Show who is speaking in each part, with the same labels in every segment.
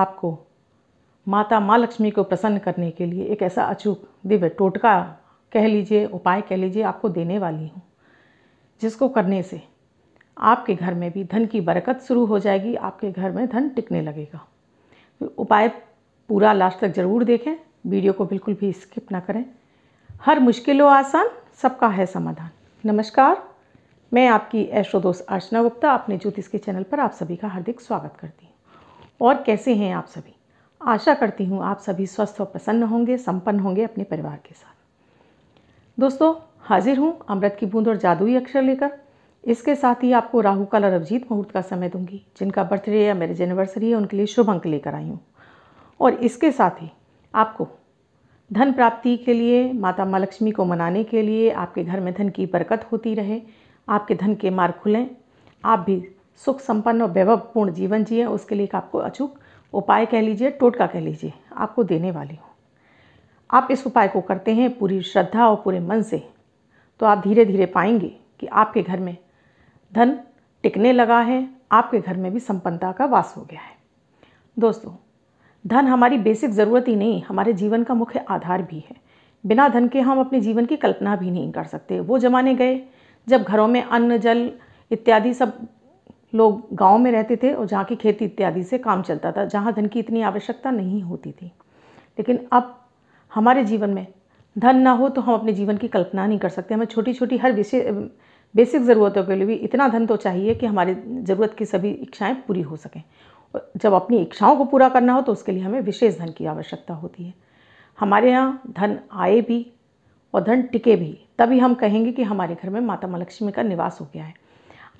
Speaker 1: आपको माता माँ लक्ष्मी को प्रसन्न करने के लिए एक ऐसा अचूक दिव्य टोटका कह लीजिए उपाय कह लीजिए आपको देने वाली हूँ जिसको करने से आपके घर में भी धन की बरकत शुरू हो जाएगी आपके घर में धन टिकने लगेगा उपाय पूरा लास्ट तक ज़रूर देखें वीडियो को बिल्कुल भी स्किप ना करें हर मुश्किल व आसान सबका है समाधान नमस्कार मैं आपकी ऐशो दोस्त अर्चना गुप्ता अपने ज्योतिष के चैनल पर आप सभी का हार्दिक स्वागत करती हूँ और कैसे हैं आप सभी आशा करती हूँ आप सभी स्वस्थ और प्रसन्न होंगे संपन्न होंगे अपने परिवार के साथ दोस्तों हाजिर हूँ अमृत की बूंद और जादुई अक्षर लेकर इसके साथ ही आपको राहु काल और अभिजीत मुहूर्त का समय दूंगी जिनका बर्थडे या मेरिज एनिवर्सरी है उनके लिए शुभ अंक लेकर आई हूँ और इसके साथ ही आपको धन प्राप्ति के लिए माता माँ लक्ष्मी को मनाने के लिए आपके घर में धन की बरकत होती रहे आपके धन के मार्ग खुलें आप भी सुख संपन्न और वैभवपूर्ण जीवन जिए उसके लिए आपको अचूक उपाय कह लीजिए टोटका कह लीजिए आपको देने वाली हूँ आप इस उपाय को करते हैं पूरी श्रद्धा और पूरे मन से तो आप धीरे धीरे पाएंगे कि आपके घर में धन टिकने लगा है आपके घर में भी संपन्नता का वास हो गया है दोस्तों धन हमारी बेसिक ज़रूरत ही नहीं हमारे जीवन का मुख्य आधार भी है बिना धन के हम अपने जीवन की कल्पना भी नहीं कर सकते वो ज़माने गए जब घरों में अन्न जल इत्यादि सब लोग गांव में रहते थे और जहाँ की खेती इत्यादि से काम चलता था जहाँ धन की इतनी आवश्यकता नहीं होती थी लेकिन अब हमारे जीवन में धन ना हो तो हम अपने जीवन की कल्पना नहीं कर सकते हमें छोटी छोटी हर विषय बेसिक ज़रूरतों के लिए भी इतना धन तो चाहिए कि हमारी ज़रूरत की सभी इच्छाएँ पूरी हो सकें और जब अपनी इच्छाओं को पूरा करना हो तो उसके लिए हमें विशेष धन की आवश्यकता होती है हमारे यहाँ धन आए भी और धन टिके भी तभी हम कहेंगे कि हमारे घर में माता महालक्ष्मी का निवास हो गया है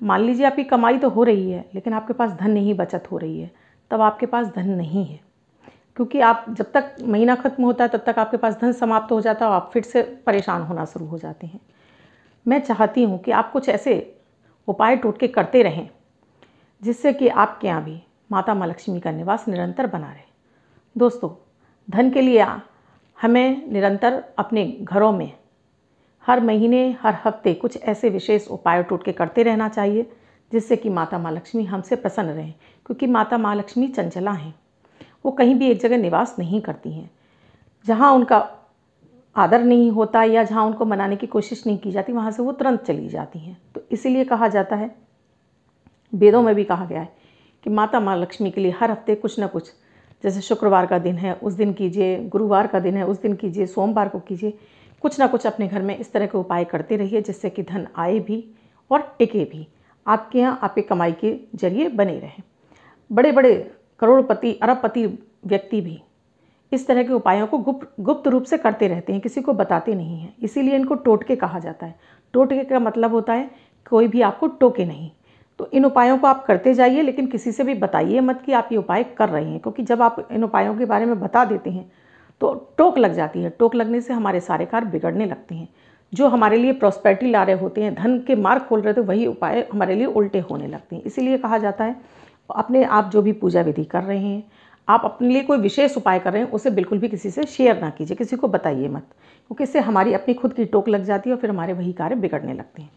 Speaker 1: मान लीजिए आपकी कमाई तो हो रही है लेकिन आपके पास धन नहीं बचत हो रही है तब आपके पास धन नहीं है क्योंकि आप जब तक महीना ख़त्म होता है तब तक आपके पास धन समाप्त हो जाता है और आप फिर से परेशान होना शुरू हो जाते हैं मैं चाहती हूँ कि आप कुछ ऐसे उपाय टूट के करते रहें जिससे कि आपके यहाँ भी माता माँ लक्ष्मी का निवास निरंतर बना रहे दोस्तों धन के लिए हमें निरंतर अपने घरों में हर महीने हर हफ्ते कुछ ऐसे विशेष उपाय टूट के करते रहना चाहिए जिससे कि माता माँ लक्ष्मी हमसे प्रसन्न रहें क्योंकि माता माँ लक्ष्मी चंचला हैं वो कहीं भी एक जगह निवास नहीं करती हैं जहाँ उनका आदर नहीं होता या जहाँ उनको मनाने की कोशिश नहीं की जाती वहाँ से वो तुरंत चली जाती हैं तो इसीलिए कहा जाता है वेदों में भी कहा गया है कि माता माँ लक्ष्मी के लिए हर हफ्ते कुछ ना कुछ जैसे शुक्रवार का दिन है उस दिन कीजिए गुरुवार का दिन है उस दिन कीजिए सोमवार को कीजिए कुछ ना कुछ अपने घर में इस तरह के उपाय करते रहिए जिससे कि धन आए भी और टिके भी आपके यहाँ आपके कमाई के जरिए बने रहें बड़े बड़े करोड़पति अरबपति व्यक्ति भी इस तरह के उपायों को गुप्त गुप्त रूप से करते रहते हैं किसी को बताते नहीं हैं इसीलिए इनको टोटके कहा जाता है टोटके का मतलब होता है कोई भी आपको टोके नहीं तो इन उपायों को आप करते जाइए लेकिन किसी से भी बताइए मत कि आप ये उपाय कर रहे हैं क्योंकि जब आप इन उपायों के बारे में बता देते हैं तो टोक लग जाती है टोक लगने से हमारे सारे कार्य बिगड़ने लगते हैं जो हमारे लिए प्रॉस्पेरिटी ला रहे होते हैं धन के मार्ग खोल रहे थे वही उपाय हमारे लिए उल्टे होने लगते हैं इसीलिए कहा जाता है अपने आप जो भी पूजा विधि कर रहे हैं आप अपने लिए कोई विशेष उपाय कर रहे हैं उसे बिल्कुल भी किसी से शेयर ना कीजिए किसी को बताइए मत क्योंकि इससे हमारी अपनी खुद की टोक लग जाती है और फिर हमारे वही कार्य बिगड़ने लगते हैं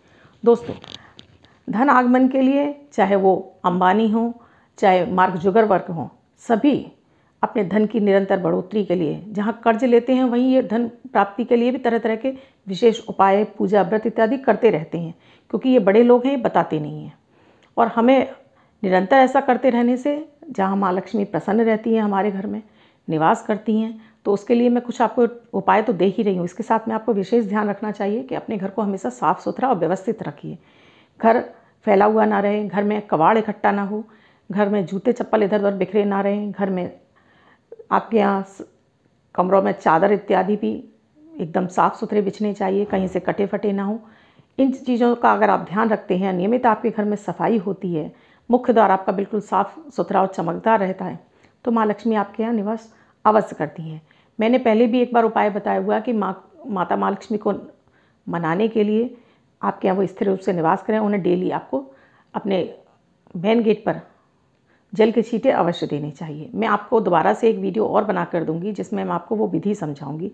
Speaker 1: दोस्तों धन आगमन के लिए चाहे वो अंबानी हो चाहे मार्ग जुगर वर्क हों सभी अपने धन की निरंतर बढ़ोतरी के लिए जहाँ कर्ज लेते हैं वहीं ये धन प्राप्ति के लिए भी तरह तरह के विशेष उपाय पूजा व्रत इत्यादि करते रहते हैं क्योंकि ये बड़े लोग हैं ये बताते नहीं हैं और हमें निरंतर ऐसा करते रहने से जहाँ माँ लक्ष्मी प्रसन्न रहती हैं हमारे घर में निवास करती हैं तो उसके लिए मैं कुछ आपको उपाय तो दे ही रही हूँ इसके साथ में आपको विशेष ध्यान रखना चाहिए कि अपने घर को हमेशा साफ़ सुथरा और व्यवस्थित रखिए घर फैला हुआ ना रहे घर में कबाड़ इकट्ठा ना हो घर में जूते चप्पल इधर उधर बिखरे ना रहें घर में आपके यहाँ कमरों में चादर इत्यादि भी एकदम साफ़ सुथरे बिछने चाहिए कहीं से कटे फटे ना हो इन चीज़ों का अगर आप ध्यान रखते हैं नियमित आपके घर में सफाई होती है मुख्य द्वार आपका बिल्कुल साफ़ सुथरा और चमकदार रहता है तो माँ लक्ष्मी आपके यहाँ निवास अवश्य करती हैं मैंने पहले भी एक बार उपाय बताया हुआ कि माँ माता माँ लक्ष्मी को मनाने के लिए आपके यहाँ वो स्थिर रूप से निवास करें उन्हें डेली आपको अपने मेन गेट पर जल के छींटे अवश्य देने चाहिए मैं आपको दोबारा से एक वीडियो और बना कर दूंगी जिसमें मैं आपको वो विधि समझाऊंगी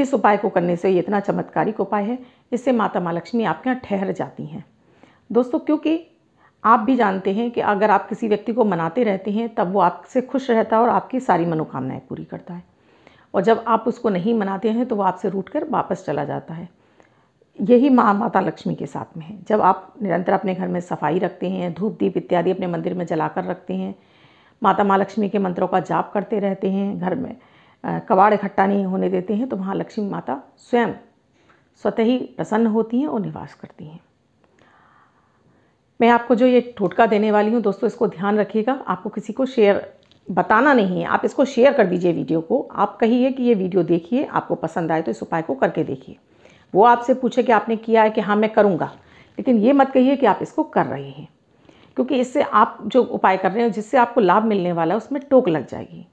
Speaker 1: इस उपाय को करने से ये इतना चमत्कारिक उपाय है इससे माता माँ लक्ष्मी आपके यहाँ ठहर जाती हैं दोस्तों क्योंकि आप भी जानते हैं कि अगर आप किसी व्यक्ति को मनाते रहते हैं तब वो आपसे खुश रहता है और आपकी सारी मनोकामनाएं पूरी करता है और जब आप उसको नहीं मनाते हैं तो वो आपसे रूट कर वापस चला जाता है यही माँ माता लक्ष्मी के साथ में है जब आप निरंतर अपने घर में सफाई रखते हैं धूप दीप इत्यादि अपने मंदिर में जलाकर रखते हैं माता माँ लक्ष्मी के मंत्रों का जाप करते रहते हैं घर में कबाड़ इकट्ठा नहीं होने देते हैं तो वहाँ लक्ष्मी माता स्वयं स्वतः ही प्रसन्न होती हैं और निवास करती हैं मैं आपको जो ये ठोटका देने वाली हूँ दोस्तों इसको ध्यान रखिएगा आपको किसी को शेयर बताना नहीं है आप इसको शेयर कर दीजिए वीडियो को आप कहिए कि ये वीडियो देखिए आपको पसंद आए तो इस उपाय को करके देखिए वो आपसे पूछे कि आपने किया है कि हाँ मैं करूँगा लेकिन ये मत कहिए कि आप इसको कर रहे हैं क्योंकि इससे आप जो उपाय कर रहे हो जिससे आपको लाभ मिलने वाला है उसमें टोक लग जाएगी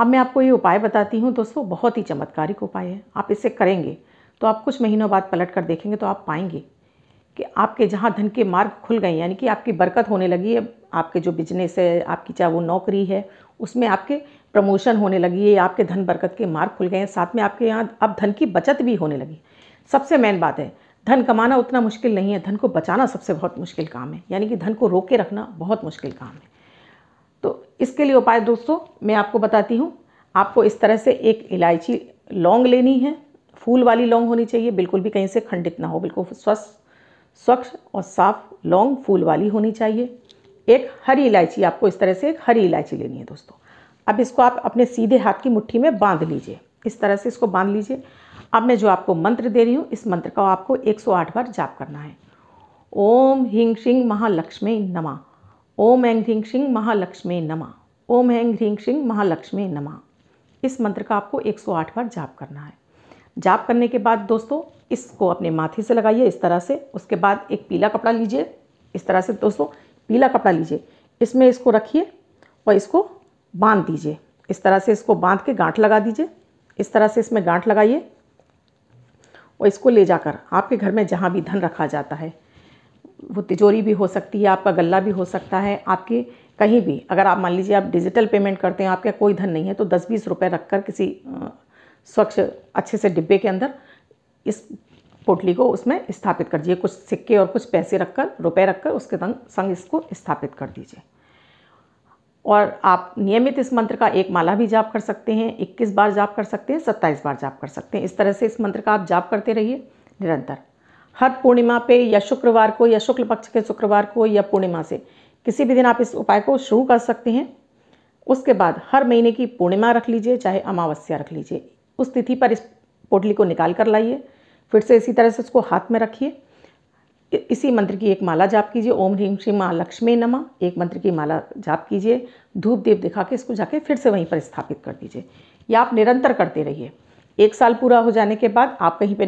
Speaker 1: अब मैं आपको ये उपाय बताती हूँ दोस्तों बहुत ही चमत्कारिक उपाय है आप इसे करेंगे तो आप कुछ महीनों बाद पलट कर देखेंगे तो आप पाएंगे कि आपके जहाँ धन के मार्ग खुल गए यानी कि आपकी बरकत होने लगी है आपके जो बिजनेस है आपकी चाहे वो नौकरी है उसमें आपके प्रमोशन होने लगी है आपके धन बरकत के मार्ग खुल गए हैं साथ में आपके यहाँ अब धन की बचत भी होने लगी सबसे मेन बात है धन कमाना उतना मुश्किल नहीं है धन को बचाना सबसे बहुत मुश्किल काम है यानी कि धन को रोक के रखना बहुत मुश्किल काम है तो इसके लिए उपाय दोस्तों मैं आपको बताती हूँ आपको इस तरह से एक इलायची लौंग लेनी है फूल वाली लौंग होनी चाहिए बिल्कुल भी कहीं से खंडित ना हो बिल्कुल स्वस्थ स्वच्छ और साफ लौंग फूल वाली होनी चाहिए एक हरी इलायची आपको इस तरह से एक हरी इलायची लेनी है दोस्तों अब इसको आप अपने सीधे हाथ की मुट्ठी में बांध लीजिए इस तरह से इसको बांध लीजिए अब मैं जो आपको मंत्र दे रही हूँ इस मंत्र का आपको 108 बार जाप करना है ओम ह्रीं श्रीं महालक्ष्मी नमा ओम ऐंग ह्रीं श्रीं महालक्ष्मी नमा ओम ऐंग ह्रीं श्रीं महालक्ष्मी नमा इस मंत्र का आपको 108 बार जाप करना है जाप करने के बाद दोस्तों इसको अपने माथे से लगाइए इस तरह से उसके बाद एक पीला कपड़ा लीजिए इस तरह से दोस्तों पीला कपड़ा लीजिए इसमें इसको रखिए और इसको बांध दीजिए इस तरह से इसको बांध के गांठ लगा दीजिए इस तरह से इसमें गांठ लगाइए और इसको ले जाकर आपके घर में जहाँ भी धन रखा जाता है वो तिजोरी भी हो सकती है आपका गला भी हो सकता है आपके कहीं भी अगर आप मान लीजिए आप डिजिटल पेमेंट करते हैं आपके कोई धन नहीं है तो दस बीस रुपये रख कर किसी स्वच्छ अच्छे से डिब्बे के अंदर इस पोटली को उसमें स्थापित कर दीजिए कुछ सिक्के और कुछ पैसे रखकर रुपए रखकर उसके संग इसको स्थापित कर दीजिए और आप नियमित इस मंत्र का एक माला भी जाप कर सकते हैं 21 बार जाप कर सकते हैं 27 बार जाप कर सकते हैं इस तरह से इस मंत्र का आप जाप करते रहिए निरंतर हर पूर्णिमा पे या शुक्रवार को या शुक्ल पक्ष के शुक्रवार को या पूर्णिमा से किसी भी दिन आप इस उपाय को शुरू कर सकते हैं उसके बाद हर महीने की पूर्णिमा रख लीजिए चाहे अमावस्या रख लीजिए उस तिथि पर इस पोटली को निकाल कर लाइए फिर से इसी तरह से उसको हाथ में रखिए इसी मंत्र की एक माला जाप कीजिए ओम ह्रीम श्री माँ लक्ष्मी नमा एक मंत्र की माला जाप कीजिए धूप दीप दिखा के इसको जाके फिर से वहीं पर स्थापित कर दीजिए या आप निरंतर करते रहिए एक साल पूरा हो जाने के बाद आप कहीं पे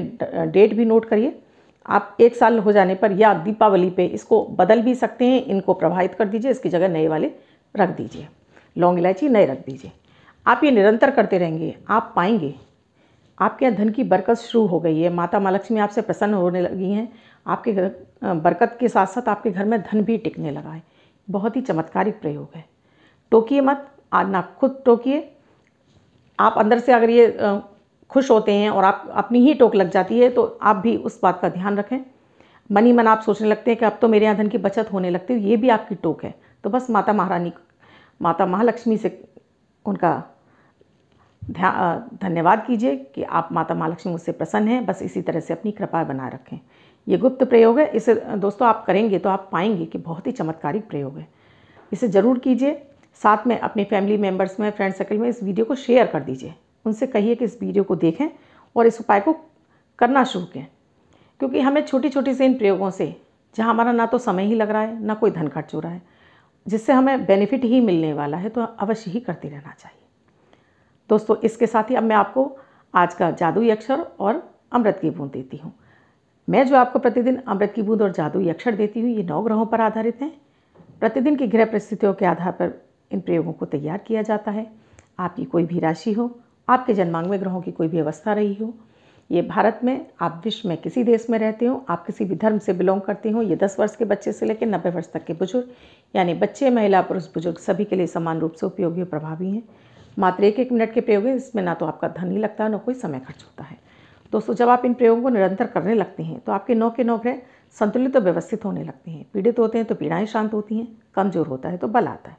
Speaker 1: डेट भी नोट करिए आप एक साल हो जाने पर या दीपावली पे इसको बदल भी सकते हैं इनको प्रभावित कर दीजिए इसकी जगह नए वाले रख दीजिए लौंग इलायची नए रख दीजिए आप ये निरंतर करते रहेंगे आप पाएंगे आपके यहाँ धन की बरकत शुरू हो गई है माता महालक्ष्मी आपसे प्रसन्न होने लगी हैं आपके घर बरकत के साथ साथ आपके घर में धन भी टिकने लगा है बहुत ही चमत्कारिक प्रयोग है टोकिए मत आज ना खुद टोकिए आप अंदर से अगर ये खुश होते हैं और आप अपनी ही टोक लग जाती है तो आप भी उस बात का ध्यान रखें मनी मन आप सोचने लगते हैं कि अब तो मेरे यहाँ धन की बचत होने लगती है ये भी आपकी टोक है तो बस माता महारानी माता महालक्ष्मी से उनका धन्यवाद कीजिए कि आप माता महालक्ष्मी मुझसे प्रसन्न हैं बस इसी तरह से अपनी कृपा बनाए रखें ये गुप्त प्रयोग है इसे दोस्तों आप करेंगे तो आप पाएंगे कि बहुत ही चमत्कारिक प्रयोग है इसे ज़रूर कीजिए साथ में अपने फैमिली मेम्बर्स में फ्रेंड सर्कल में इस वीडियो को शेयर कर दीजिए उनसे कहिए कि इस वीडियो को देखें और इस उपाय को करना शुरू करें क्योंकि हमें छोटी छोटी से इन प्रयोगों से जहाँ हमारा ना तो समय ही लग रहा है ना कोई धन खर्च हो रहा है जिससे हमें बेनिफिट ही मिलने वाला है तो अवश्य ही करते रहना चाहिए दोस्तों इसके साथ ही अब मैं आपको आज का जादुई अक्षर और अमृत की बूंद देती हूँ मैं जो आपको प्रतिदिन अमृत की बूंद और जादुई अक्षर देती हूँ ये नौ ग्रहों पर आधारित हैं प्रतिदिन की गृह परिस्थितियों के आधार पर इन प्रयोगों को तैयार किया जाता है आपकी कोई भी राशि हो आपके जन्मांग में ग्रहों की कोई भी अवस्था रही हो ये भारत में आप विश्व में किसी देश में रहते हो आप किसी भी धर्म से बिलोंग करते हो ये दस वर्ष के बच्चे से लेकर नब्बे वर्ष तक के बुजुर्ग यानी बच्चे महिला पुरुष बुजुर्ग सभी के लिए समान रूप से उपयोगी और प्रभावी हैं मात्र एक एक मिनट के प्रयोग है इसमें ना तो आपका धन ही लगता है ना कोई समय खर्च होता है दोस्तों जब आप इन प्रयोगों को निरंतर करने लगते हैं तो आपके नौ के नौ ग्रह संतुलित तो और व्यवस्थित होने लगते हैं पीड़ित होते हैं तो पीड़ाएँ शांत होती हैं कमजोर होता है तो बल आता है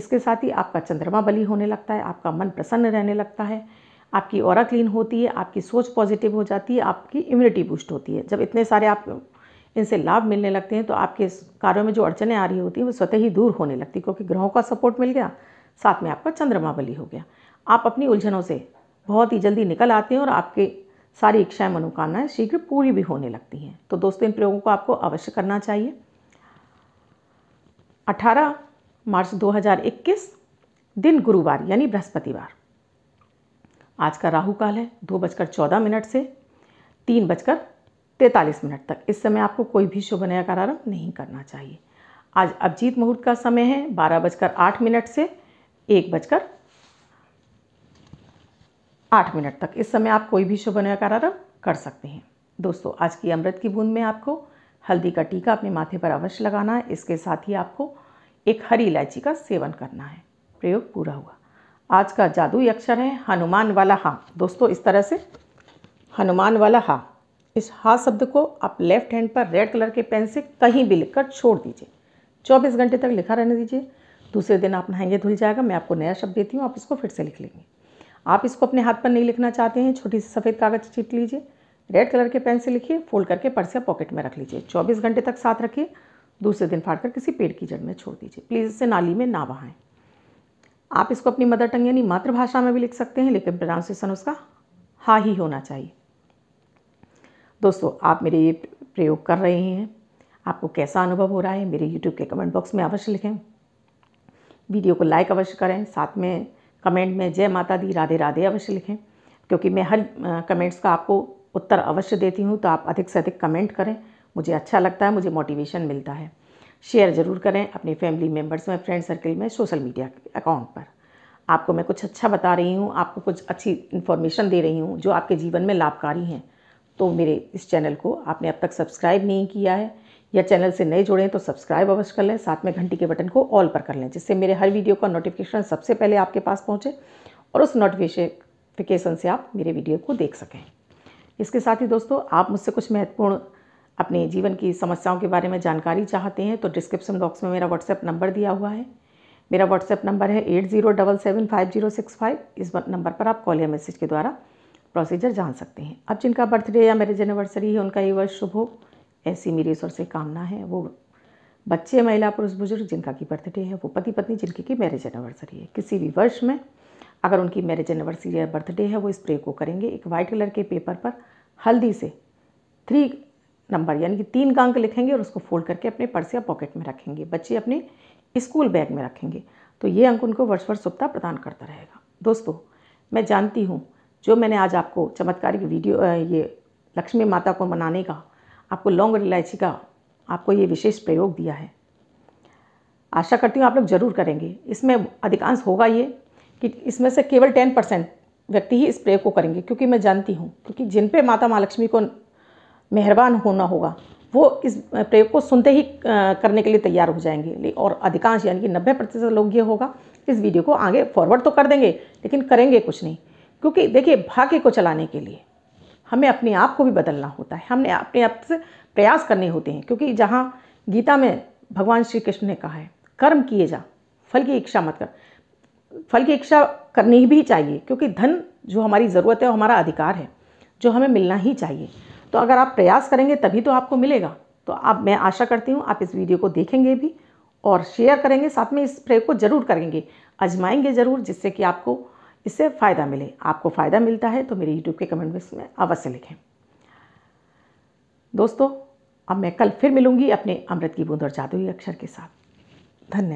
Speaker 1: इसके साथ ही आपका चंद्रमा बली होने लगता है आपका मन प्रसन्न रहने लगता है आपकी और क्लीन होती है आपकी सोच पॉजिटिव हो जाती है आपकी इम्यूनिटी बूस्ट होती है जब इतने सारे आप इनसे लाभ मिलने लगते हैं तो आपके कार्यों में जो अड़चने आ रही होती हैं वो स्वतः ही दूर होने लगती है क्योंकि ग्रहों का सपोर्ट मिल गया साथ में आपका चंद्रमा बलि हो गया आप अपनी उलझनों से बहुत ही जल्दी निकल आते हैं और आपके सारी इच्छाएं मनोकामनाएं शीघ्र पूरी भी होने लगती हैं तो दोस्तों इन प्रयोगों को आपको अवश्य करना चाहिए 18 मार्च 2021 दिन गुरुवार यानी बृहस्पतिवार आज का राहु काल है दो बजकर चौदह मिनट से तीन बजकर तैंतालीस मिनट तक इस समय आपको कोई भी शुभ नया कार्य नहीं करना चाहिए आज अभिजीत मुहूर्त का समय है बारह बजकर आठ मिनट से एक बजकर आठ मिनट तक इस समय आप कोई भी शुभ नया कार्य कर सकते हैं दोस्तों आज की अमृत की बूंद में आपको हल्दी का टीका अपने माथे पर अवश्य लगाना है इसके साथ ही आपको एक हरी इलायची का सेवन करना है प्रयोग पूरा हुआ आज का जादुई अक्षर है हनुमान वाला हा दोस्तों इस तरह से हनुमान वाला हा इस हा शब्द को आप लेफ्ट हैंड पर रेड कलर के पेन से कहीं भी लिखकर छोड़ दीजिए चौबीस घंटे तक लिखा रहने दीजिए दूसरे दिन आप नहाएंगे धुल जाएगा मैं आपको नया शब्द देती हूँ आप इसको फिर से लिख लेंगे आप इसको अपने हाथ पर नहीं लिखना चाहते हैं छोटी सी सफ़ेद कागज़ चीट लीजिए रेड कलर के पेन से लिखिए फोल्ड करके पर्स या पॉकेट में रख लीजिए चौबीस घंटे तक साथ रखिए दूसरे दिन फाड़ कर किसी पेड़ की जड़ में छोड़ दीजिए प्लीज़ इसे नाली में ना बहाएं आप इसको अपनी मदर टंग यानी मातृभाषा में भी लिख सकते हैं लेकिन प्रोनाउंसिएशन उसका हा ही होना चाहिए दोस्तों आप मेरे ये प्रयोग कर रहे हैं आपको कैसा अनुभव हो रहा है मेरे यूट्यूब के कमेंट बॉक्स में अवश्य लिखें वीडियो को लाइक अवश्य करें साथ में कमेंट में जय माता दी राधे राधे अवश्य लिखें क्योंकि मैं हर कमेंट्स का आपको उत्तर अवश्य देती हूँ तो आप अधिक से अधिक कमेंट करें मुझे अच्छा लगता है मुझे मोटिवेशन मिलता है शेयर ज़रूर करें अपने फैमिली मेम्बर्स में फ्रेंड सर्कल में सोशल मीडिया अकाउंट पर आपको मैं कुछ अच्छा बता रही हूँ आपको कुछ अच्छी इन्फॉर्मेशन दे रही हूँ जो आपके जीवन में लाभकारी हैं तो मेरे इस चैनल को आपने अब तक सब्सक्राइब नहीं किया है या चैनल से नए जुड़े हैं तो सब्सक्राइब अवश्य कर लें साथ में घंटी के बटन को ऑल पर कर लें जिससे मेरे हर वीडियो का नोटिफिकेशन सबसे पहले आपके पास पहुँचे और उस नोटिफिकेशन से आप मेरे वीडियो को देख सकें इसके साथ ही दोस्तों आप मुझसे कुछ महत्वपूर्ण अपने जीवन की समस्याओं के बारे में जानकारी चाहते हैं तो डिस्क्रिप्शन बॉक्स में मेरा व्हाट्सएप नंबर दिया हुआ है मेरा व्हाट्सएप नंबर है eight zero double seven five zero six five इस नंबर पर आप कॉल या मैसेज के द्वारा प्रोसीजर जान सकते हैं अब जिनका बर्थडे या मैरिज एनिवर्सरी है उनका ये वर्ष शुभ हो ऐसी मेरी ईश्वर से कामना है वो बच्चे महिला पुरुष बुजुर्ग जिनका की बर्थडे है वो पति पत्नी जिनकी की मैरिज एनिवर्सरी है किसी भी वर्ष में अगर उनकी मैरिज एनिवर्सरी या बर्थडे है वो स्प्रे को करेंगे एक वाइट कलर के पेपर पर हल्दी से थ्री नंबर यानी कि तीन का अंक लिखेंगे और उसको फोल्ड करके अपने पर्स या पॉकेट में रखेंगे बच्चे अपने स्कूल बैग में रखेंगे तो ये अंक उनको वर्ष भर सुविधा प्रदान करता रहेगा दोस्तों मैं जानती हूँ जो मैंने आज आपको चमत्कारिक वीडियो ये लक्ष्मी माता को मनाने का आपको लौंग और इलायची का आपको ये विशेष प्रयोग दिया है आशा करती हूँ आप लोग जरूर करेंगे इसमें अधिकांश होगा ये कि इसमें से केवल टेन परसेंट व्यक्ति ही इस प्रयोग को करेंगे क्योंकि मैं जानती हूँ क्योंकि जिन पे माता महालक्ष्मी को मेहरबान होना होगा वो इस प्रयोग को सुनते ही करने के लिए तैयार हो जाएंगे और अधिकांश यानी कि नब्बे प्रतिशत लोग ये होगा इस वीडियो को आगे फॉरवर्ड तो कर देंगे लेकिन करेंगे कुछ नहीं क्योंकि देखिए भाग्य को चलाने के लिए हमें अपने आप को भी बदलना होता है हमने अपने आप से प्रयास करने होते हैं क्योंकि जहाँ गीता में भगवान श्री कृष्ण ने कहा है कर्म किए जा फल की इच्छा मत कर फल की इच्छा करनी भी चाहिए क्योंकि धन जो हमारी ज़रूरत है वो हमारा अधिकार है जो हमें मिलना ही चाहिए तो अगर आप प्रयास करेंगे तभी तो आपको मिलेगा तो आप मैं आशा करती हूँ आप इस वीडियो को देखेंगे भी और शेयर करेंगे साथ में इस प्रयोग को जरूर करेंगे आजमाएंगे ज़रूर जिससे कि आपको इससे फ़ायदा मिले आपको फ़ायदा मिलता है तो मेरे यूट्यूब के कमेंट बॉक्स में अवश्य लिखें दोस्तों अब मैं कल फिर मिलूंगी अपने अमृत की बूंद और जादुई अक्षर के साथ धन्यवाद